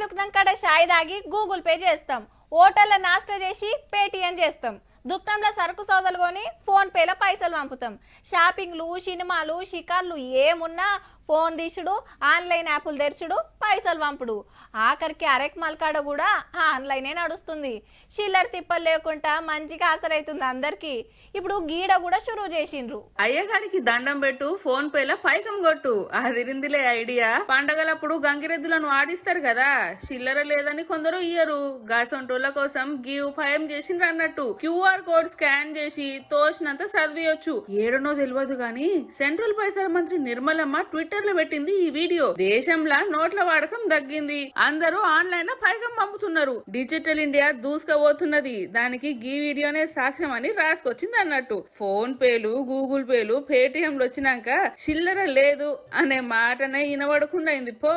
చాయ్ కడ షాయి దాగి Google pay చేస్తాం ఓటర్ల నాస్ట చేసి పేటిఎం చేస్తాం దుకాణంలో సరుకు సోదలు కొని ఫోన్ పేలో పైసలు పంపుతాం షాపింగ్లు సినిమాలు షికార్లు ఏమున్నా ఫోన్ తీసుడు ఆన్లైన్ యాప్లు తెరచుడు పైసలు పంపుడు ఆఖరికి అరెక్ మల్కాడ కూడా ఆన్లైనే నడుస్తుంది చిల్లర తిప్పలు లేకుండా మంచిగా ఆసరైతుంది అందరికీ ఇప్పుడు గీడ కూడా షురు చేసిండ్రు అయ్యగారికి దండం పెట్టు ఫోన్ పేల పైకం కొట్టు అదిరిందిలే ఐడియా పండగలప్పుడు గంగిరెద్దులను ఆడిస్తారు కదా చిల్లర లేదని కొందరు ఇయ్యరు గాసంటోళ్ళ కోసం గీ ఉపాయం చేసిండ్రు అన్నట్టు క్యూఆర్ కోడ్ స్కాన్ చేసి తోచినంత చదివేయొచ్చు ఏడనో తెలియదు గాని సెంట్రల్ పరిసర మంత్రి నిర్మలమ్మ ట్విట్టర్ లో పెట్టింది ఈ వీడియో దేశంలో నోట్ల వాడకం తగ్గింది అందరూ ఆన్లైన్ లో పైకం పంపుతున్నారు డిజిటల్ ఇండియా దూసుకపోతున్నది దానికి గీ వీడియోనే సాక్ష్యం అని రాసుకొచ్చింది అన్నట్టు ఫోన్ పేలు గూగుల్ పేలు పేటిఎంలు వచ్చినాక చిల్లర లేదు అనే మాటనే వినబడకుండా అయింది పో